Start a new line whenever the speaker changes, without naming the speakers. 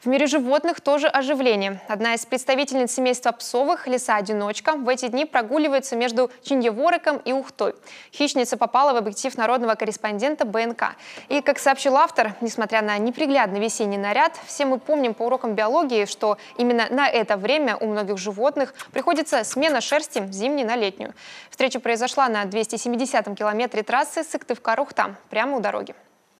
В мире животных тоже оживление. Одна из представительниц семейства псовых, лиса-одиночка, в эти дни прогуливается между Чиньевороком и Ухтой. Хищница попала в объектив народного корреспондента БНК. И, как сообщил автор, несмотря на неприглядный весенний наряд, все мы помним по урокам биологии, что именно на это время у многих животных приходится смена шерсти зимней на летнюю. Встреча произошла на 270-м километре трассы Сыктывкар-Ухта, прямо у дороги.